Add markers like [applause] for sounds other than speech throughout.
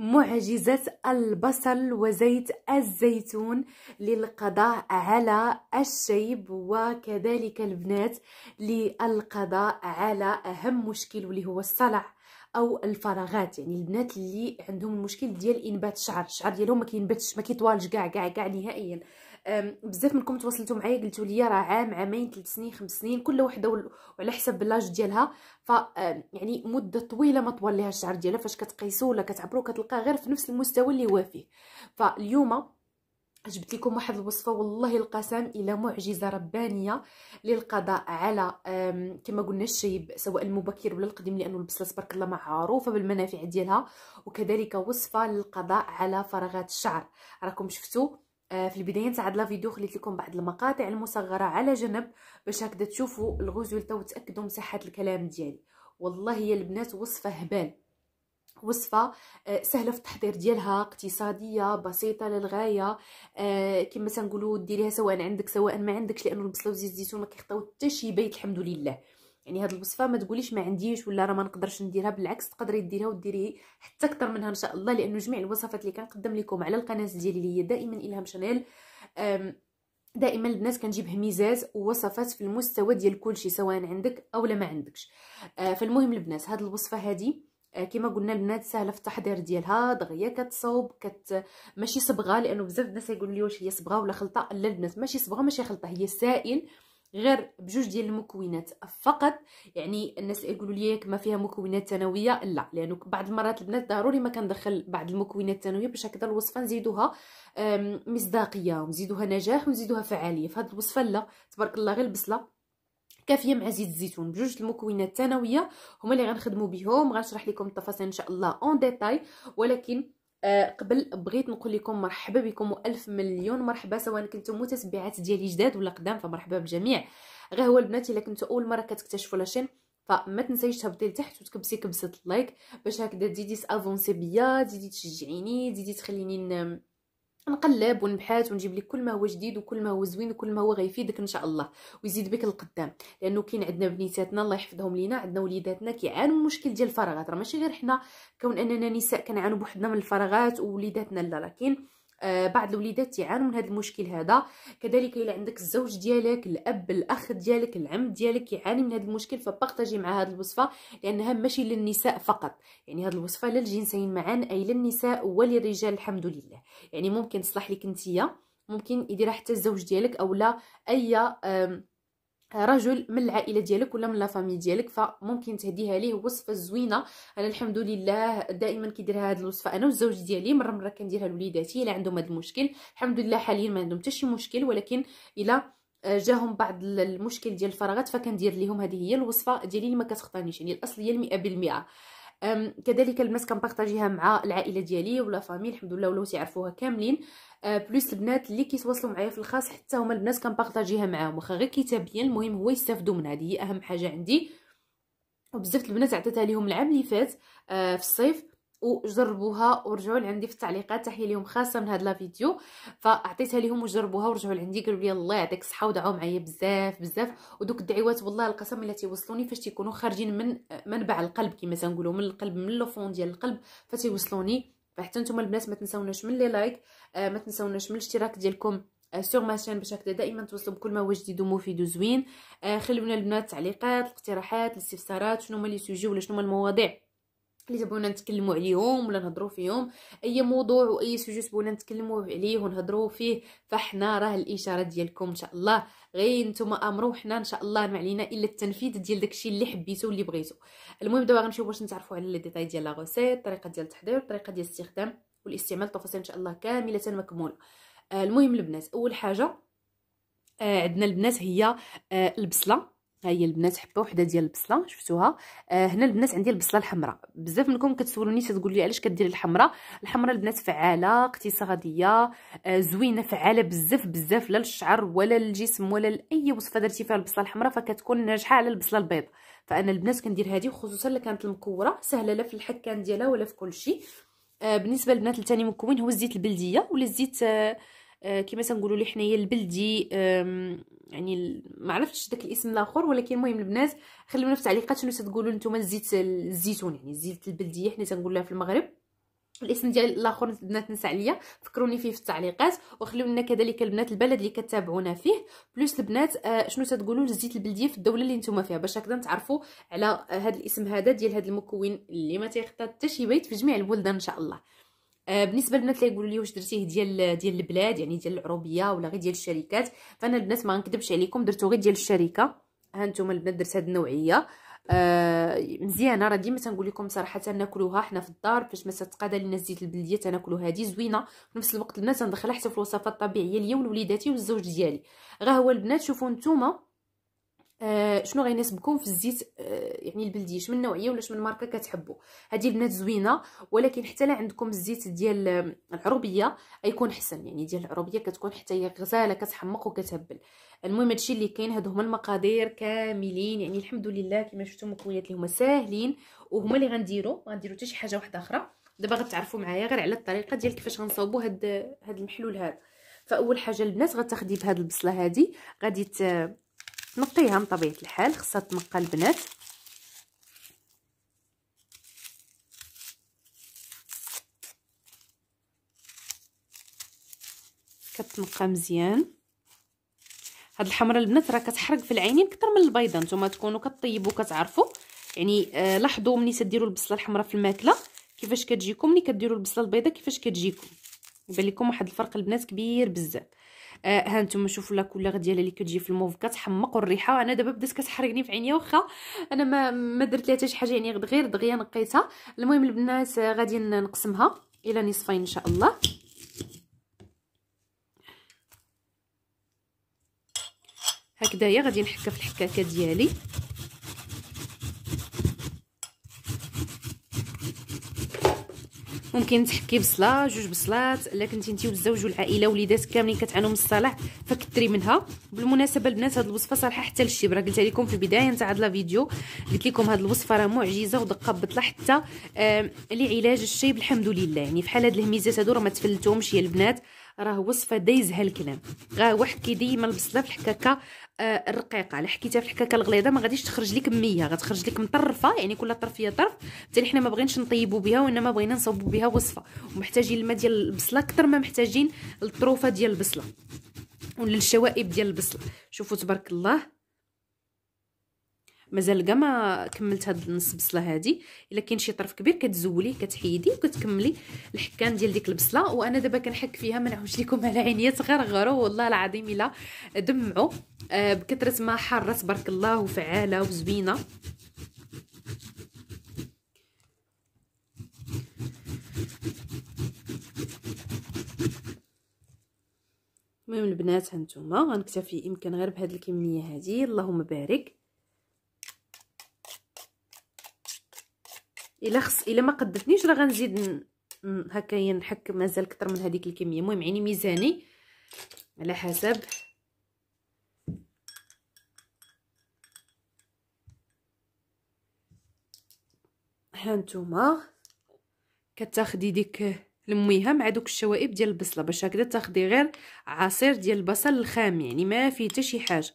معجزة البصل وزيت الزيتون للقضاء على الشيب وكذلك البنات للقضاء على أهم مشكل اللي هو الصلع او الفراغات يعني البنات اللي عندهم المشكل ديال انبات الشعر الشعر ديالهم ما كينبتش ما كيطوالش كاع كاع كاع نهائيا بزاف منكم تواصلتوا معايا قلتوا لي راه عام عامين ثلاث سنين خمس سنين كل وحده وعلى حسب لاج ديالها ف يعني مده طويله ما طول ليها الشعر ديالها فاش كتقيسوا ولا كتعبروا كتلقاه غير في نفس المستوى اللي هو فيه فاليوم جبت لكم واحد الوصفه والله القسم الى معجزه ربانيه للقضاء على كما قلنا الشيب سواء المبكر ولا القديم لانه البصله تبارك الله معروفه بالمنافع ديالها وكذلك وصفه للقضاء على فراغات الشعر راكم شفتوا آه، في البدايه نتاع لا فيديو خليت لكم بعض المقاطع المصغره على جنب باش هكذا تشوفوا الغزولتا وتاكدوا من صحه الكلام ديالي والله يا البنات وصفه هبال وصفه آه، سهله في التحضير ديالها اقتصاديه بسيطه للغايه آه، كما تنقولوا ديريها سواء عندك سواء ما عندكش لانه البصله وزيت الزيتون ما كيخطاو حتى شي بيت الحمد لله يعني هاد الوصفه ما تقوليش ما عنديش ولا راه ما نقدرش نديرها بالعكس تقدري ديريها وديري حتى اكثر منها ان شاء الله لانه جميع الوصفات اللي كنقدم لكم على القناه ديالي اللي هي دائما الهام شانيل دائما البنات كنجيب هميزات ووصفات في المستوى ديال كلشي سواء عندك او لا ما عندكش آه، فالمهم البنات هاد الوصفه هادي آه، كما قلنا البنات سهله في التحضير ديالها دغيا كتصوب كت ماشي صبغه لانه بزاف الناس يقولوا لي واش هي صبغه ولا خلطه لا البنات ماشي صبغه ماشي خلطه هي سائل غير بجوج ديال المكونات فقط يعني الناس يقولوا لي ما فيها مكونات ثانويه لا لانه بعض المرات البنات ضروري ما كندخل بعض المكونات الثانويه باش هكذا الوصفه نزيدوها مصداقيه ونزيدوها نجاح ونزيدوها فعاليه فهاد الوصفه لا تبارك الله غير البصله كافيه مع زيت الزيتون بجوج المكونات الثانويه هما اللي غنخدموا بهم غنشرح لكم التفاصيل ان شاء الله اون ديتاي ولكن آه، قبل بغيت نقول لكم مرحبا بكم والف مليون مرحبا سواء كنتم متتبعات ديالي جداد ولا قدام فمرحبا بالجميع غير هو البنات الا كنتو اول مره كتكتشفوا لاشين فما تنسايش تهبطي لتحت وتكبسي كبسه اللايك باش هكذا تزيدي تافونسي بيا ديدي تشجعيني ديدي تخليني نقلب ونبحث ونجيب لك كل ما هو جديد وكل ما هو زوين وكل ما هو غيفيدك ان شاء الله ويزيد بك القدام لانه كاين عندنا بنيتاتنا الله يحفظهم لينا عندنا وليداتنا كيعانوا من مشكل ديال الفراغات راه ماشي غير حنا كون اننا نساء كنعانوا بوحدنا من الفراغات ووليداتنا لا راه كاين آه، بعض الوليدات يعانوا من هذا المشكل هذا كذلك الا عندك الزوج ديالك الاب الاخ ديالك العم ديالك يعاني من هذا المشكل فبارطاجي مع هذه الوصفه لانها ماشي للنساء فقط يعني هذه الوصفه للجنسين معا اي للنساء وللرجال الحمد لله يعني ممكن تصلح لك انتيا ممكن يديرها حتى الزوج ديالك اولا اي رجل من العائله ديالك ولا من لا فامي ديالك فممكن تهديها ليه وصفه زوينه انا الحمد لله دائما كيدير هاد الوصفه انا والزوج ديالي مره مره كنديرها لوليداتي الا عندهم هاد المشكل الحمد لله حاليا ما عندهم تشي مشكل ولكن الا آه، جاهم بعض المشكل ديال الفراغات فكندير ليهم هذه هي الوصفه ديالي اللي ما كتخطانيش يعني الاصليه بالمئة كذلك البنات كنبارطاجيها مع العائله ديالي ولا فامي الحمد لله ولاو تيعرفوها كاملين بلوس أه، البنات اللي كيتواصلوا معايا في الخاص حتى هما البنات كنبارطاجيها معاهم واخا غير كتابيا المهم هو يستافدوا منها هذه هي اهم حاجه عندي وبزاف البنات عطيتها ليهم العام اللي فات أه، في الصيف وجربوها ورجعوا لعندي في التعليقات تحيه ليهم خاصه من هذا لا فيديو فاعطيتها ليهم وجربوها ورجعوا لعندي قالوا لي الله يعطيك الصحه ودعوا معايا بزاف بزاف ودوك الدعوات والله القسم اللي تيوصلوني فاش تيكونوا خارجين من منبع القلب كما تنقولوا من القلب من لوفون ديال القلب فتيوصلوني فحتى نتوما البنات ما تنساوناش من لي لايك آه ما تنساوناش من الاشتراك ديالكم سور آه، ماشين باش هكذا دائما توصلوا بكل ما هو جديد ومفيد وزوين آه خليونا البنات تعليقات الاقتراحات الاستفسارات شنو هما لي سوجي ولا شنو هما المواضيع اللي تبغونا نتكلموا عليهم ولا نهضروا فيهم اي موضوع واي سوجي تبغونا نتكلموا عليه ونهضروا فيه فحنا راه الاشارات ديالكم ان شاء الله غير نتوما امروا حنا ان شاء الله ما علينا الا التنفيذ ديال داكشي اللي حبيتو واللي بغيتو المهم دابا غنمشيو باش نتعرفوا على لي ديتاي ديال لا غوسيت الطريقه ديال التحضير الطريقه ديال الاستخدام والاستعمال التفاصيل ان شاء الله كامله مكمونه آه، المهم البنات اول حاجه آه، عندنا البنات هي آه، البصله ها هي البنات حبه وحده ديال البصله شفتوها آه هنا البنات عندي البصله الحمراء بزاف منكم كتسولوني تتقول لي علاش كديري الحمراء الحمراء البنات فعاله اقتصاديه آه زوينه فعاله بزاف بزاف لا للشعر ولا للجسم ولا لاي وصفه درتي فيها البصله الحمراء فكتكون ناجحه على البصله البيضاء فانا البنات كندير هذه خصوصا الا كانت المكوره سهله لا في الحكان ديالها ولا في كل شيء آه بالنسبه للبنات الثاني مكون هو الزيت البلديه ولا الزيت آه آه كما تنقولوا لي حنايا البلدي آه يعني ما عرفتش داك الاسم الاخر ولكن المهم البنات خليونا في التعليقات شنو تقولوا نتوما الزيت الزيتون يعني الزيت البلديه حنا تنقول لها في المغرب الاسم ديال الاخر البنات نسى عليا فكروني فيه في التعليقات وخليو لنا كذلك البنات البلد اللي كتابعونا فيه بلوس البنات آه، شنو تتقولوا الزيت البلديه في الدوله اللي نتوما فيها باش هكذا نتعرفوا على هذا الاسم هذا ديال هذا المكون اللي ما تيخطى حتى شي بيت في جميع البلدان ان شاء الله آه، بالنسبه للبنات اللي يقولوا لي واش درتيه ديال ديال البلاد يعني ديال العروبيه ولا غير ديال الشركات فانا البنات ما نكذبش عليكم درتو غير ديال الشركه ها نتوما البنات درت هاد النوعيه آه مزيانه راه ديما تنقول لكم صراحه ناكلوها حنا في الدار فاش ما تتقاد لنا زيت البلديه تناكلو هادي زوينه في نفس الوقت البنات تندخلها حتى في الوصفات الطبيعيه ليا ولوليداتي والزوج ديالي غير هو البنات شوفوا نتوما آه شنو غيناسبكم في الزيت آه يعني البلدي من نوعيه ولا من ماركه كتحبوا هذه البنات زوينه ولكن حتى لا عندكم الزيت ديال العروبيه غيكون حسن يعني ديال العروبيه كتكون حتى هي غزاله كتحمق وكتهبل المهم هادشي اللي كاين هادو هما المقادير كاملين يعني الحمد لله كما شفتوا المكونات اللي هما ساهلين وهما اللي غنديروا غنديروا حتى شي حاجه واحده اخرى دابا غتعرفوا معايا غير على الطريقه ديال كيفاش غنصاوبوا هاد هاد المحلول هذا فاول حاجه البنات غتاخدي بهاد البصله هادي غادي نقيها من طبيعه الحال خصها تنقى البنات كتنقى مزيان هاد الحمرة البنات راه كتحرق في العينين كتر من البيضة نتوما تكونوا كطيبوا كتعرفوا يعني آه لاحظوا ملي تديروا البصله الحمراء في الماكله كيفاش كتجيكم ملي كديروا البصله البيضاء كيفاش كتجيكم يبان لكم واحد الفرق البنات كبير بزاف آه ها نتوما شوفوا لا كولور ديالها اللي كتجي في الموف كتحمق الريحه انا دابا بدات كتحرقني في عينيا واخا انا ما ما درت لها حتى شي حاجه يعني غير دغيا نقيتها المهم البنات آه، غادي نقسمها الى نصفين ان شاء الله هكذايا غادي نحكها في الحكاكه ديالي ممكن تحكي بصلاه جوج بصلات الا كنتي انت والزوج والعائله وليدات كاملين كتعانوا من الصلاح فكثري منها بالمناسبه البنات هاد الوصفه صالحه حتى للشيب راه لكم في البدايه نتاع هاد الفيديو قلت لكم هاد الوصفه راه معجزه ودقه بطله حتى لعلاج الشيب الحمد لله يعني بحال هاد الهميزات هادو راه ما تفلتهمش يا البنات راه وصفه دايزها الكلام غا واحد ديما البصله في الحكاكه آه، الرقيقه الا حكيتها في الحكاكه الغليظه ما غاديش تخرج لك ميه غتخرج لك مطرفه يعني كل هي طرف حتى حنا ما بغيناش نطيبوا بها وانما بغينا نصوبوا بها وصفه ومحتاجين الماء ديال البصله اكثر ما محتاجين الطروفه ديال البصله وللشوائب الشوائب ديال البصله شوفوا تبارك الله مازال كاع ما كملت هاد النص بصله هادي الا كاين شي طرف كبير كتزوليه كتحيدي وكتكملي الحكان ديال ديك البصله وانا دابا كنحك فيها ما نعاودش لكم على عينيا تغرغروا والله العظيم الا دمعوا آه بكثره ما حاره تبارك الله وفعاله وزوينه المهم البنات هانتوما غنكتفي يمكن غير بهاد الكميه هادي اللهم بارك الا خص الا ما قدتنيش راه غنزيد هكايا نحك مازال كتر من هذيك الكميه المهم عيني ميزاني على حسب ها نتوما كتاخدي ديك الميها مع دوك الشوائب ديال البصله باش هكذا تاخدي غير عصير ديال البصل الخام يعني ما فيه حتى شي حاجه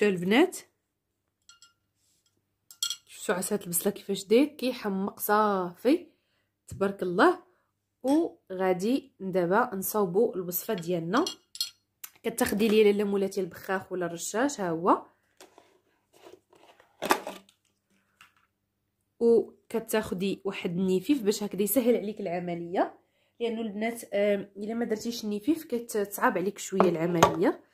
شفتوا البنات شفتوا عسات البصله كيفاش داير كيحمق صافي تبارك الله وغادي دابا نصاوبوا الوصفه ديالنا كتاخدي ليا لاله مولاتي البخاخ ولا الرشاش ها هو وكتاخدي واحد النفيف باش هكذا يسهل عليك العمليه لانه البنات الا ما درتيش النفيف كتصعب عليك شويه العمليه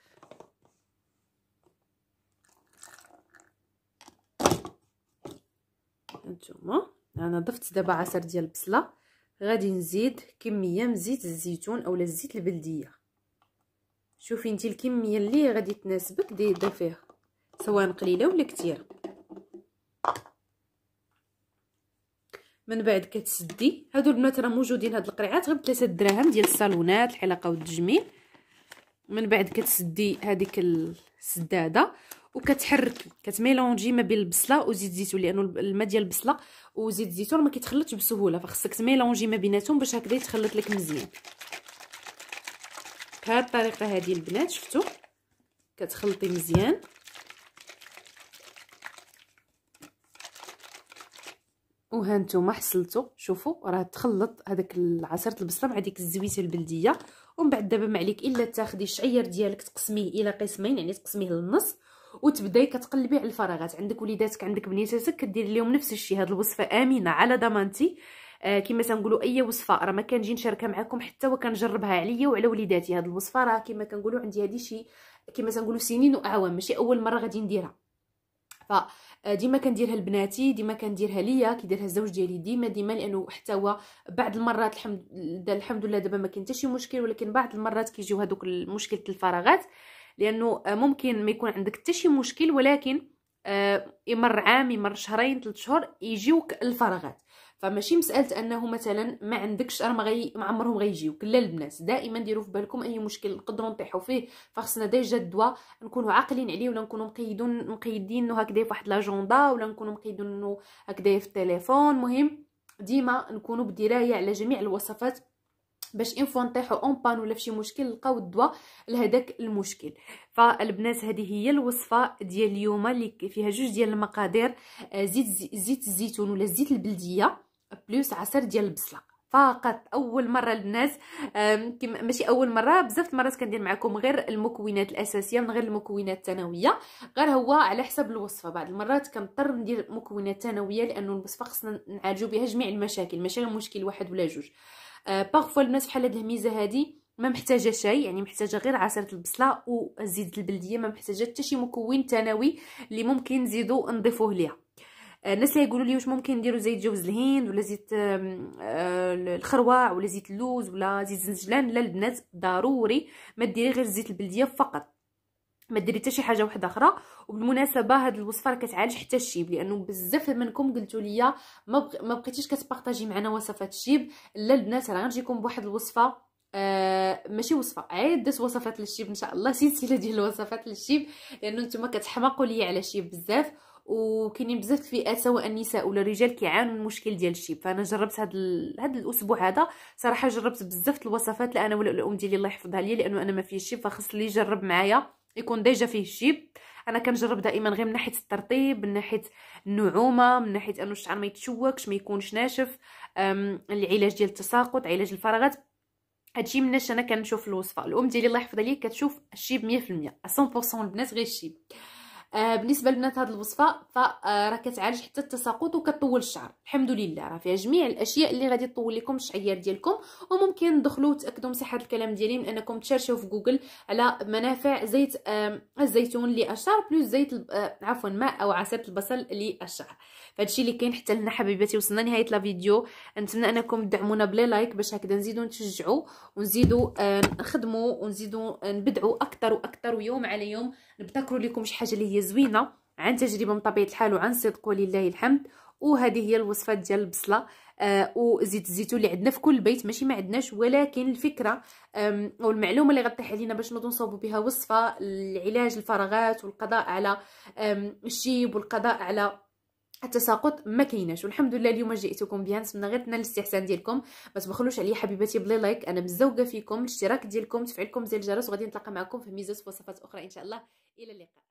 نتوما انا ضفت دابا عصير ديال البصله غادي نزيد كميه من زيت الزيتون اولا الزيت البلديه شوفي انت الكميه اللي غادي تناسبك ضيفيها سواء قليله ولا كثيره من بعد كتسدي هادو البنات راه موجودين هاد القريعات غير بثلاثه دراهم ديال الصالونات الحلاقه والتجميل من بعد كتسدي هذيك السداده وكتحركي كتميلونجي ما بين البصله وزيت الزيتون لانه الماء ديال البصله وزيت الزيتون ما كيتخلطش بسهوله فخصك تميلونجي ما بيناتهم باش هكذا يتخلط لك مزيان بهذه الطريقه هذه البنات شفتوا كتخلطي مزيان وها نتوما حصلتو شوفوا راه تخلط هذاك عصيره البصله مع ديك الزويته البلديه ومن بعد دابا ما عليك الا تاخدي الشعير ديالك تقسميه الى قسمين يعني تقسميه للنص وتبداي كتقلبي على الفراغات عندك وليداتك عندك بنيتاتك كديري لهم نفس الشيء هاد الوصفه امنه على ضمانتي آه كما تنقولوا اي وصفه راه ما كنجي نشاركها معكم حتى وكنجربها عليا وعلى وليداتي هاد الوصفه راه كما كنقولوا عندي هادي شي كما تنقولوا سنين واعوام ماشي اول مره غادي نديرها فديما آه، كنديرها لبناتي ديما كنديرها ليا كيديرها الزوج ديالي ديما ديما لانه حتى هو بعض المرات الحمد الحمد لله دابا ما كاين حتى شي مشكل ولكن بعض المرات كيجيو هذوك مشكله الفراغات لانه آه، ممكن ما يكون عندك حتى شي مشكل ولكن آه، يمر عام يمر شهرين ثلاث شهور يجيوك الفراغات فماشي مساله انه مثلا ما عندكش راه ما غي ما عمرهم غيجيوك لا البنات دائما ديروا في بالكم اي مشكل نقدروا نطيحوا فيه فخصنا ديجا الدواء نكونوا عاقلين عليه ولا نكونوا مقيدون مقيدينه هكذا في واحد لاجوندا ولا نكونوا مقيدينه هكذا في التليفون مهم ديما نكونوا بدرايه على جميع الوصفات باش فوا نطيحو اون بان ولا فشي مشكل نلقاو الدواء لهداك المشكل فالبنات هذه هي الوصفه ديال اليوم اللي فيها جوج ديال المقادير آه، زيت زيت الزيتون ولا زيت البلديه بلوس عصير ديال البصله فقط اول مره للناس ماشي اول مره بزاف المرات كندير معكم غير المكونات الاساسيه من غير المكونات الثانويه غير هو على حسب الوصفه بعض المرات كنضطر ندير مكونات ثانويه لانه الوصفه خصنا نعالجو بها جميع المشاكل ماشي غير مشكل واحد ولا جوج باغفوا آه، البنات بحال هاد الميزه هادي ما محتاجه شاي يعني محتاجه غير عصيره البصله وزيت البلديه ما محتاجه حتى شي مكون ثانوي اللي ممكن نزيدو نضيفوه ليها آه، الناس اللي يقولوا لي واش ممكن نديروا زيت جوز الهند ولا زيت آه، الخروع ولا زيت اللوز ولا زيت الزنجلان لا البنات ضروري ما ديري غير زيت البلديه فقط ما ديري حتى شي حاجه واحده اخرى وبالمناسبه هاد الوصفه راه كتعالج حتى الشيب لانه بزاف منكم قلتوا لي ما, بغ... ما بقيتيش كتبارطاجي معنا وصفات الشيب لا البنات راه غنجيكم بواحد الوصفه آه ماشي وصفه عده وصفات للشيب ان شاء الله [laughs] سلسله ديال الوصفات للشيب لانه نتوما كتحماقوا ليا على الشيب بزاف وكاينين بزاف الفئات سواء النساء ولا الرجال كيعانوا من المشكل ديال الشيب فانا جربت هذا ال... هذا الاسبوع هذا صراحه جربت بزاف الوصفات لا انا ولا الام ديالي الله يحفظها لي لانه انا ما فيش شيب فخص لي يجرب معايا يكون ديجا فيه الجيب انا كنجرب دائما غير من ناحيه الترطيب من ناحيه النعومه من ناحيه انه الشعر ما يتشوكش ما يكونش ناشف العلاج ديال التساقط علاج الفراغات هادشي مناش انا كنشوف الوصفه الام ديالي الله يحفظها ليا كتشوف الشيب 100% 100% البنات غير الشيب آه، بالنسبه لبنات هذه الوصفه فراه آه، كتعالج حتى التساقط وكطول الشعر الحمد لله راه فيها جميع الاشياء اللي غادي تطول لكم الشعير ديالكم وممكن تدخلوا تاكدوا من صحه الكلام ديالي من انكم تشرشوا في جوجل على منافع زيت الزيتون للشعر بلوس زيت آه، عفوا ماء او عصير البصل للشعر فهادشي اللي كاين حتى لنا حبيباتي وصلنا نهايه لا فيديو نتمنى انكم تدعمونا بلي لايك باش هكذا نزيدو نتشجعوا ونزيدو نخدموا ونزيدو نبدعوا اكثر واكثر ويوم على يوم نبتكروا لكم شي حاجه اللي هي زوينه عن تجربه من طبيعه الحال وعن صدق ولله الحمد وهذه هي الوصفات ديال البصله آه وزيت الزيتون اللي عندنا في كل بيت ماشي ما عندناش ولكن الفكره او المعلومه اللي غطيح علينا باش نوضو نصاوبوا بها وصفه لعلاج الفراغات والقضاء على الشيب والقضاء على التساقط ما كيناش والحمد لله اليوم جئتكم بها نتمنى غير تنال الاستحسان ديالكم ما تبخلوش عليا حبيباتي بلي لايك انا مزوقه فيكم الاشتراك ديالكم تفعيلكم زي الجرس وغادي نتلاقى معكم في ميزات وصفات اخرى ان شاء الله الى اللقاء